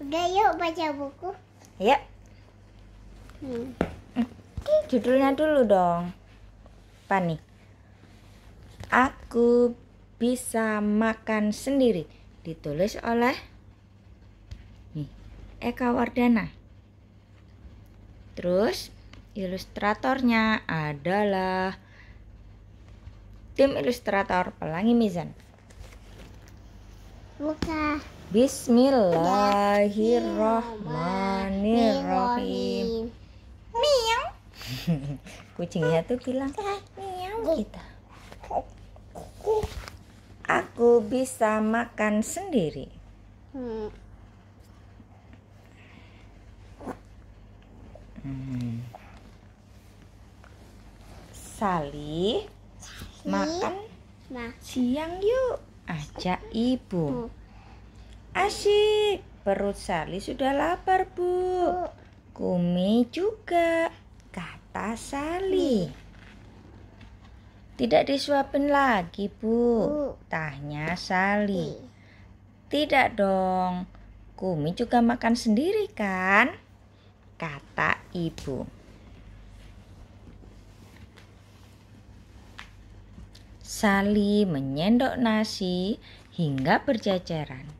Udah yuk baca buku. ya Hmm. Judulnya dulu dong. Apa nih? Aku bisa makan sendiri. Ditulis oleh nih, Eka Wardana. Terus ilustratornya adalah tim ilustrator Pelangi Mizan. Buka. Bismillahirrahmanirrahim. Miau Kucingnya tuh bilang Miau kita gitu. Aku bisa makan sendiri Sali, Salih, makan, makan siang yuk ajak ibu. Hmm. Asyik, perut Sally sudah lapar, Bu. Kumi juga, kata Sally. Tidak disuapin lagi, Bu. Tanya Sally. Tidak dong, Kumi juga makan sendiri kan? Kata ibu. Sali menyendok nasi hingga berjajaran.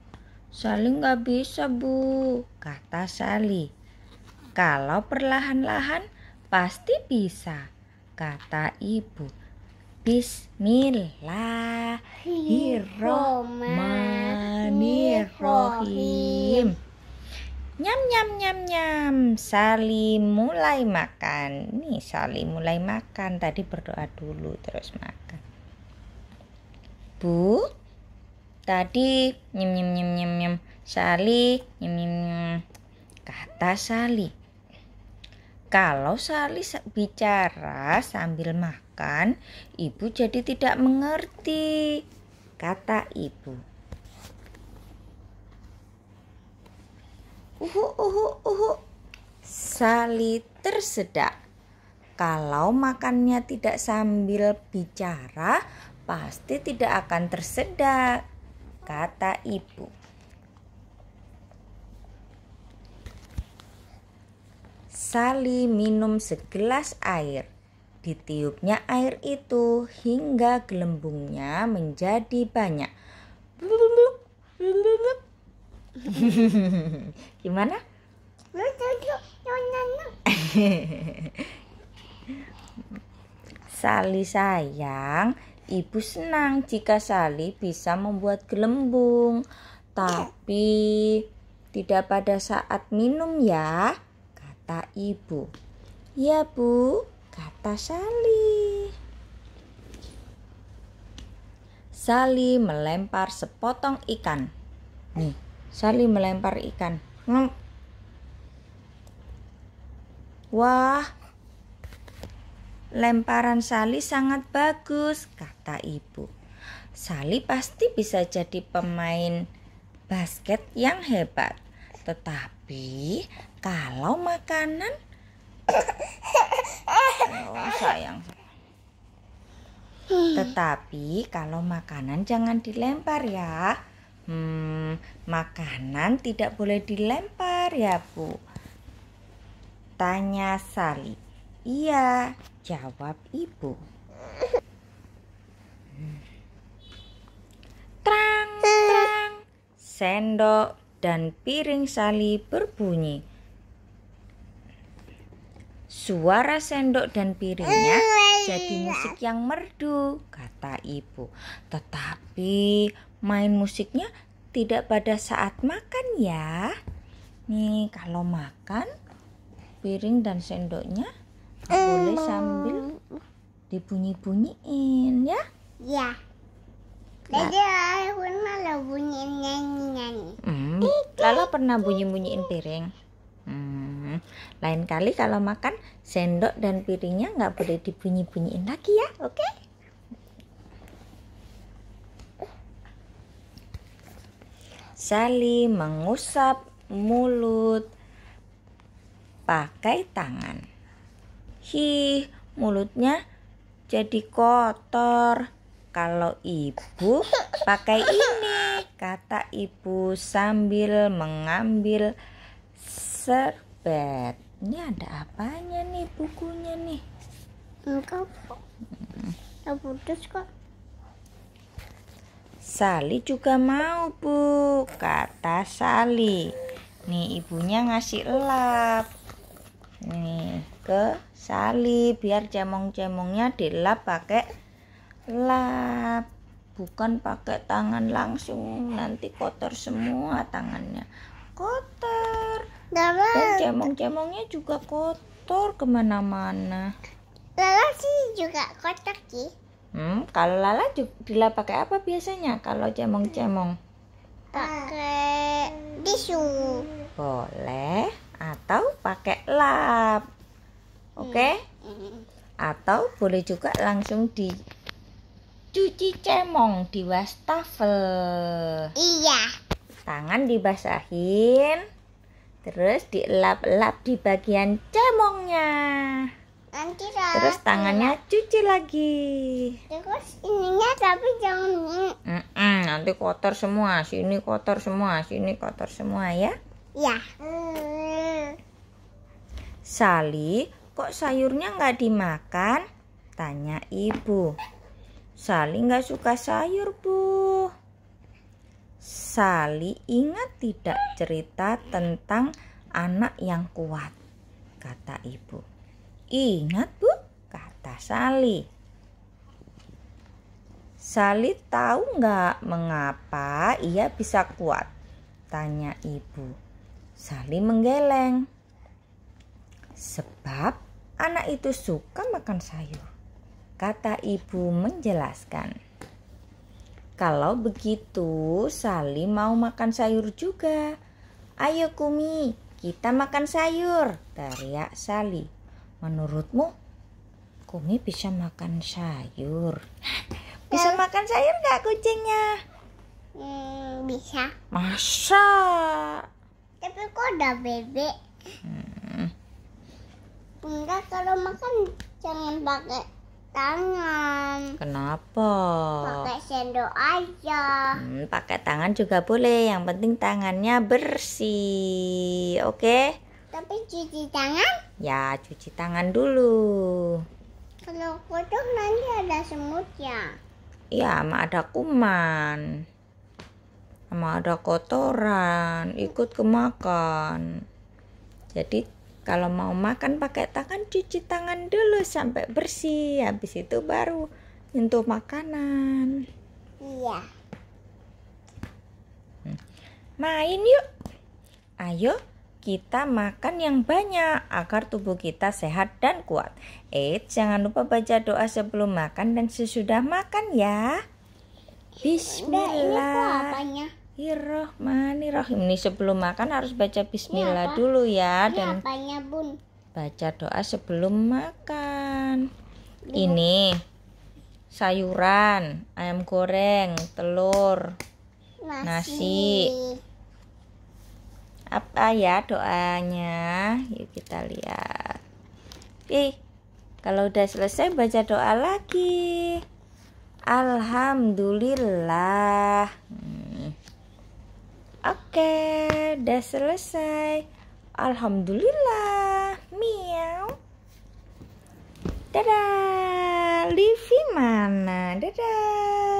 Sali nggak bisa bu, kata Sali. Kalau perlahan-lahan pasti bisa, kata ibu. Bismillahirrohmanirrohim. Nyam nyam nyam nyam. Sali mulai makan. Nih Sali mulai makan. Tadi berdoa dulu terus makan. Bu, tadi nyem nyem nyem nyem nyem Sali nyem nyem, nyem. kata Sali kalau Sali bicara sambil makan, ibu jadi tidak mengerti, kata ibu. Uhu uhu uhu. Sali tersedak. Kalau makannya tidak sambil bicara, pasti tidak akan tersedak kata ibu. Sali minum segelas air. Ditiupnya air itu hingga gelembungnya menjadi banyak. Gimana? Sali sayang, Ibu senang jika Sali bisa membuat gelembung, tapi tidak pada saat minum ya, kata ibu. Ya bu, kata Sali. Sali melempar sepotong ikan. Nih, Sali melempar ikan. Wah, Lemparan Sali sangat bagus, kata ibu. Sali pasti bisa jadi pemain basket yang hebat. Tetapi kalau makanan Oh, sayang. Tetapi kalau makanan jangan dilempar ya. Hmm, makanan tidak boleh dilempar ya, Bu. Tanya Sali. Iya, jawab ibu. Trang, trang, sendok dan piring sali berbunyi. Suara sendok dan piringnya jadi musik yang merdu, kata ibu. Tetapi main musiknya tidak pada saat makan ya. Nih, kalau makan piring dan sendoknya boleh sambil dibunyi-bunyiin ya ya jadi pernah nyanyi-nyanyi hmm. Lala pernah bunyi-bunyiin piring hmm. lain kali kalau makan sendok dan piringnya nggak boleh dibunyi-bunyiin lagi ya oke okay? Sali mengusap mulut pakai tangan. Hih, mulutnya jadi kotor. Kalau ibu pakai ini, kata ibu sambil mengambil serbet. Ini ada apanya nih bukunya nih? Enggak kok. putus kok. Sali juga mau bu, kata Sali. Nih ibunya ngasih lap ini ke salib biar cemong-cemongnya dilap pakai lap bukan pakai tangan langsung nanti kotor semua tangannya kotor dan cemong-cemongnya juga kotor kemana-mana lala sih juga kotor sih hmm, kalau lala juga dilap pakai apa biasanya kalau cemong-cemong pakai tisu boleh atau pakai lap. Oke? Okay? Hmm. Atau boleh juga langsung di cuci cemong di wastafel. Iya. Tangan dibasahin, terus dielap-elap di bagian cemongnya. Nanti rapi. Terus tangannya cuci lagi. Terus ininya tapi jangan mm -mm, nanti kotor semua, sini kotor semua, sini kotor semua ya. Iya. Hmm. Sali, kok sayurnya nggak dimakan? Tanya ibu. Sali nggak suka sayur, Bu. Sali ingat tidak cerita tentang anak yang kuat, kata ibu. Ingat, Bu, kata Sali. Sali tahu nggak mengapa ia bisa kuat? Tanya ibu. Sali menggeleng. Sebab anak itu suka makan sayur. Kata ibu menjelaskan. Kalau begitu, Sali mau makan sayur juga. Ayo Kumi, kita makan sayur, teriak Sali. Menurutmu, Kumi bisa makan sayur? Bisa makan sayur gak kucingnya? Hmm, bisa. Masa? Tapi kok udah bebek? Hmm. Bunda kalau makan jangan pakai tangan. Kenapa? Pakai sendok aja. Hmm, pakai tangan juga boleh. Yang penting tangannya bersih. Oke? Okay? Tapi cuci tangan? Ya, cuci tangan dulu. Kalau kotor nanti ada semut ya. Iya, sama ada kuman. Sama ada kotoran, ikut kemakan. Jadi kalau mau makan pakai tangan, cuci tangan dulu sampai bersih. Habis itu baru nyentuh makanan. Iya. Hmm. Main yuk. Ayo kita makan yang banyak agar tubuh kita sehat dan kuat. eh jangan lupa baca doa sebelum makan dan sesudah makan ya. Nah, Bismillah. Bismillahirrahmanirrahim. Ini sebelum makan harus baca bismillah iya, dulu ya ini iya, dan apanya, Bun? Baca doa sebelum makan. Ini, iya. ini sayuran, ayam goreng, telur, nasi. nasi. Apa ya doanya? Yuk kita lihat. Ih, kalau udah selesai baca doa lagi. Alhamdulillah. Oke, udah selesai. Alhamdulillah. Miau. Dadah. Livi mana? Dadah.